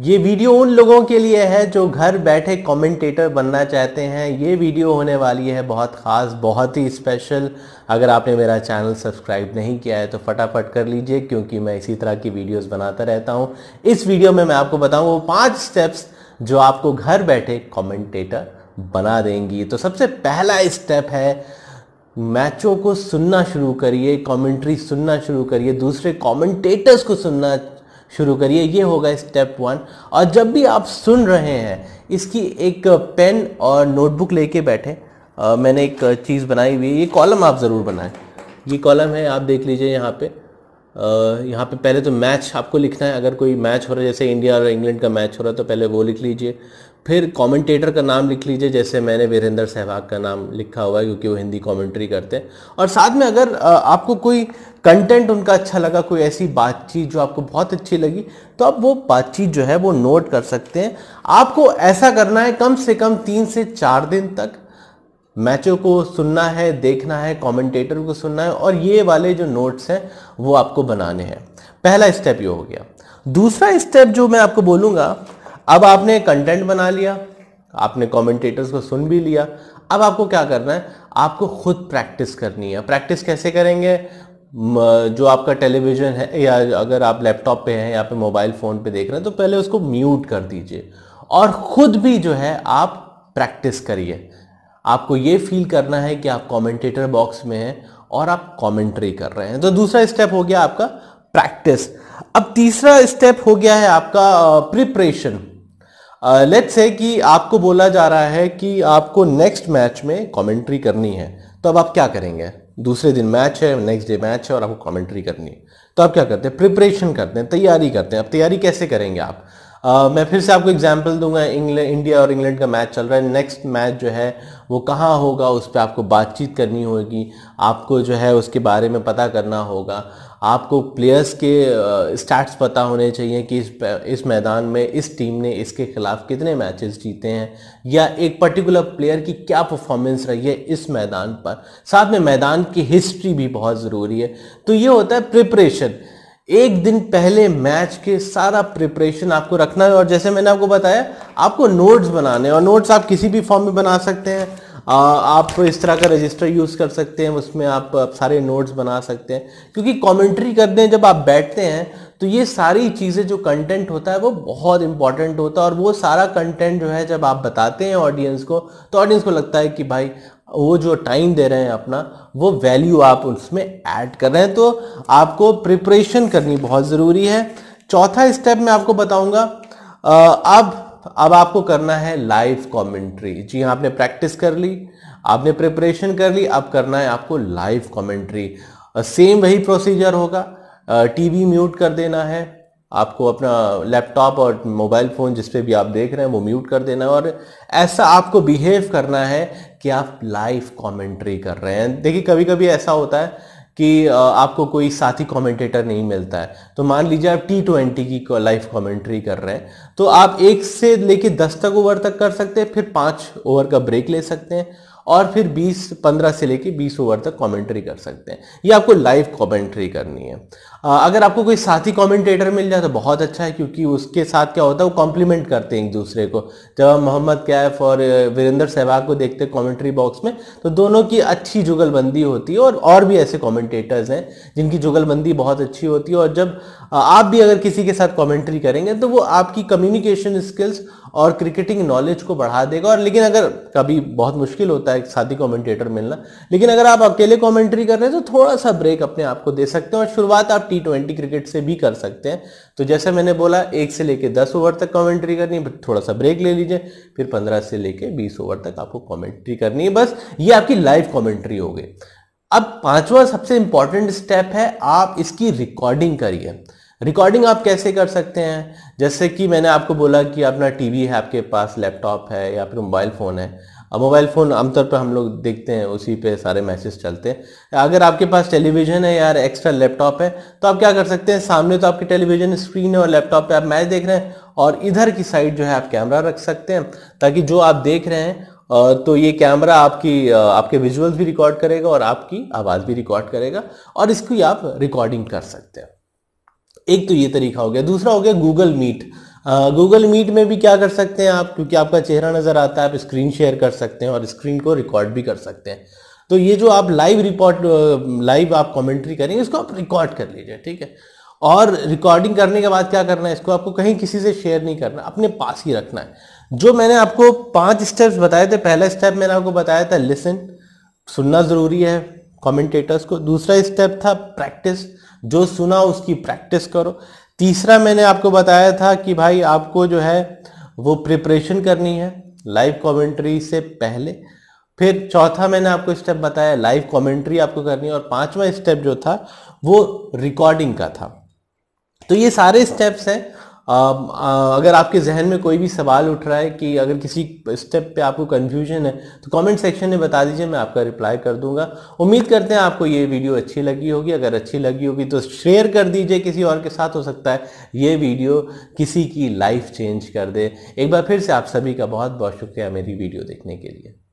ये वीडियो उन लोगों के लिए है जो घर बैठे कमेंटेटर बनना चाहते हैं ये वीडियो होने वाली है बहुत ख़ास बहुत ही स्पेशल अगर आपने मेरा चैनल सब्सक्राइब नहीं किया है तो फटाफट कर लीजिए क्योंकि मैं इसी तरह की वीडियोस बनाता रहता हूँ इस वीडियो में मैं आपको बताऊँ वो पाँच स्टेप्स जो आपको घर बैठे कॉमेंटेटर बना देंगी तो सबसे पहला स्टेप है मैचों को सुनना शुरू करिए कमेंट्री सुनना शुरू करिए दूसरे कमेंटेटर्स को सुनना शुरू करिए ये होगा स्टेप वन और जब भी आप सुन रहे हैं इसकी एक पेन और नोटबुक लेके बैठे आ, मैंने एक चीज़ बनाई हुई है ये कॉलम आप ज़रूर बनाएं ये कॉलम है आप देख लीजिए यहाँ पे यहाँ पे पहले तो मैच आपको लिखना है अगर कोई मैच हो रहा है जैसे इंडिया और इंग्लैंड का मैच हो रहा है तो पहले वो लिख लीजिए फिर कमेंटेटर का नाम लिख लीजिए जैसे मैंने वीरेंद्र सहवाग का नाम लिखा हुआ है क्योंकि वो हिंदी कमेंट्री करते हैं और साथ में अगर आपको कोई कंटेंट उनका अच्छा लगा कोई ऐसी बातचीत जो आपको बहुत अच्छी लगी तो आप वो बातचीत जो है वो नोट कर सकते हैं आपको ऐसा करना है कम से कम तीन से चार दिन तक मैचों को सुनना है देखना है कमेंटेटर को सुनना है और ये वाले जो नोट्स हैं वो आपको बनाने हैं पहला स्टेप ये हो गया दूसरा स्टेप जो मैं आपको बोलूँगा अब आपने कंटेंट बना लिया आपने कमेंटेटर्स को सुन भी लिया अब आपको क्या करना है आपको खुद प्रैक्टिस करनी है प्रैक्टिस कैसे करेंगे जो आपका टेलीविज़न है या अगर आप लैपटॉप पे हैं या पे मोबाइल फ़ोन पे देख रहे हैं तो पहले उसको म्यूट कर दीजिए और ख़ुद भी जो है आप प्रैक्टिस करिए आपको ये फील करना है कि आप कमेंटेटर बॉक्स में हैं और आप कमेंट्री कर रहे हैं तो दूसरा स्टेप हो गया आपका प्रैक्टिस अब तीसरा स्टेप हो गया है आपका प्रिपरेशन लेट्स है से कि आपको बोला जा रहा है कि आपको नेक्स्ट मैच में कमेंट्री करनी है तो अब आप क्या करेंगे दूसरे दिन मैच है नेक्स्ट डे मैच है और आपको कमेंट्री करनी है तो आप क्या करते हैं प्रिपरेशन करते हैं तैयारी करते हैं अब तैयारी कैसे करेंगे आप मैं फिर से आपको एग्जाम्पल दूंगा इंग्लैंड इंडिया और इंग्लैंड का मैच चल रहा है नेक्स्ट मैच जो है वो कहाँ होगा उस पर आपको बातचीत करनी होगी आपको जो है उसके बारे में पता करना होगा आपको प्लेयर्स के स्टैट्स पता होने चाहिए कि इस इस मैदान में इस टीम ने इसके खिलाफ कितने मैचेस जीते हैं या एक पर्टिकुलर प्लेयर की क्या परफॉर्मेंस रही है इस मैदान पर साथ में मैदान की हिस्ट्री भी बहुत ज़रूरी है तो ये होता है प्रिपरेशन एक दिन पहले मैच के सारा प्रिपरेशन आपको रखना है और जैसे मैंने आपको बताया आपको नोट्स बनाने और नोट्स आप किसी भी फॉर्म में बना सकते हैं आ, आप इस तरह का रजिस्टर यूज़ कर सकते हैं उसमें आप, आप सारे नोट्स बना सकते हैं क्योंकि कमेंट्री करते हैं जब आप बैठते हैं तो ये सारी चीज़ें जो कंटेंट होता है वो बहुत इंपॉर्टेंट होता है और वो सारा कंटेंट जो है जब आप बताते हैं ऑडियंस को तो ऑडियंस को लगता है कि भाई वो जो टाइम दे रहे हैं अपना वो वैल्यू आप उसमें ऐड कर रहे हैं तो आपको प्रिपरेशन करनी बहुत ज़रूरी है चौथा स्टेप मैं आपको बताऊंगा अब अब आपको करना है लाइव कमेंट्री जी हाँ आपने प्रैक्टिस कर ली आपने प्रिपरेशन कर ली अब करना है आपको लाइव कमेंट्री सेम वही प्रोसीजर होगा टीवी म्यूट कर देना है आपको अपना लैपटॉप और मोबाइल फ़ोन जिस पे भी आप देख रहे हैं वो म्यूट कर देना है और ऐसा आपको बिहेव करना है कि आप लाइव कमेंट्री कर रहे हैं देखिए कभी कभी ऐसा होता है कि आपको कोई साथी कमेंटेटर नहीं मिलता है तो मान लीजिए आप टी ट्वेंटी की लाइव कमेंट्री कर रहे हैं तो आप एक से लेके दस तक ओवर तक कर सकते हैं फिर पाँच ओवर का ब्रेक ले सकते हैं और फिर 20 15 से लेके 20 ओवर तक कमेंट्री कर सकते हैं ये आपको लाइव कमेंट्री करनी है अगर आपको कोई साथी कमेंटेटर मिल जाए तो बहुत अच्छा है क्योंकि उसके साथ क्या होता है वो कॉम्प्लीमेंट करते हैं एक दूसरे को जब हम मोहम्मद कैफ और वीरेंद्र सहवाग को देखते हैं कॉमेंट्री बॉक्स में तो दोनों की अच्छी जुगलबंदी होती है और और भी ऐसे कॉमेंटेटर्स हैं जिनकी जुगलबंदी बहुत अच्छी होती है और जब आप भी अगर किसी के साथ कॉमेंट्री करेंगे तो वो आपकी कम्युनिकेशन स्किल्स और क्रिकेटिंग नॉलेज को बढ़ा देगा और लेकिन अगर कभी बहुत मुश्किल होता है एक साथी कॉमेंटेटर मिलना लेकिन अगर आप अकेले कॉमेंट्री कर रहे हैं तो थोड़ा सा ब्रेक अपने आप को दे सकते हैं और शुरुआत आप टी ट्वेंटी क्रिकेट से भी कर सकते हैं तो जैसे मैंने बोला एक से लेके दस ओवर तक कमेंट्री करनी है थोड़ा सा ब्रेक ले लीजिए फिर पंद्रह से लेके बीस ओवर तक आपको कमेंट्री करनी है बस ये आपकी लाइव कमेंट्री हो गई अब पांचवा सबसे इंपॉर्टेंट स्टेप है आप इसकी रिकॉर्डिंग करिए रिकॉर्डिंग आप कैसे कर सकते हैं जैसे कि मैंने आपको बोला कि अपना टीवी है आपके पास लैपटॉप है या फिर मोबाइल फ़ोन है अब मोबाइल फ़ोन आमतौर पर हम लोग देखते हैं उसी पे सारे मैसेज चलते हैं अगर आपके पास टेलीविज़न है यार एक्स्ट्रा लैपटॉप है तो आप क्या कर सकते हैं सामने तो आपकी टेलीविज़न स्क्रीन है और लैपटॉप पे आप मैच देख रहे हैं और इधर की साइड जो है आप कैमरा रख सकते हैं ताकि जो आप देख रहे हैं तो ये कैमरा आपकी आपके विजुअल्स भी रिकॉर्ड करेगा और आपकी आवाज़ भी रिकॉर्ड करेगा और इसकी आप रिकॉर्डिंग कर सकते हैं एक तो ये तरीका हो गया दूसरा हो गया गूगल मीट गूगल मीट में भी क्या कर सकते हैं आप क्योंकि आपका चेहरा नज़र आता है आप स्क्रीन शेयर कर सकते हैं और स्क्रीन को रिकॉर्ड भी कर सकते हैं तो ये जो आप लाइव रिपोर्ट लाइव आप कमेंट्री करेंगे इसको आप रिकॉर्ड कर लीजिए ठीक है और रिकॉर्डिंग करने के बाद क्या करना है इसको आपको कहीं किसी से शेयर नहीं करना अपने पास ही रखना है जो मैंने आपको पांच स्टेप्स बताए थे पहला स्टेप मैंने आपको बताया था लिसन सुनना ज़रूरी है कमेंटेटर्स को दूसरा स्टेप था प्रैक्टिस जो सुना उसकी प्रैक्टिस करो तीसरा मैंने आपको बताया था कि भाई आपको जो है वो प्रिपरेशन करनी है लाइव कमेंट्री से पहले फिर चौथा मैंने आपको स्टेप बताया लाइव कमेंट्री आपको करनी है और पांचवा स्टेप जो था वो रिकॉर्डिंग का था तो ये सारे स्टेप्स हैं अगर आपके जहन में कोई भी सवाल उठ रहा है कि अगर किसी स्टेप पे आपको कन्फ्यूजन है तो कमेंट सेक्शन में बता दीजिए मैं आपका रिप्लाई कर दूंगा उम्मीद करते हैं आपको ये वीडियो अच्छी लगी होगी अगर अच्छी लगी होगी तो शेयर कर दीजिए किसी और के साथ हो सकता है ये वीडियो किसी की लाइफ चेंज कर दे एक बार फिर से आप सभी का बहुत बहुत शुक्रिया मेरी वीडियो देखने के लिए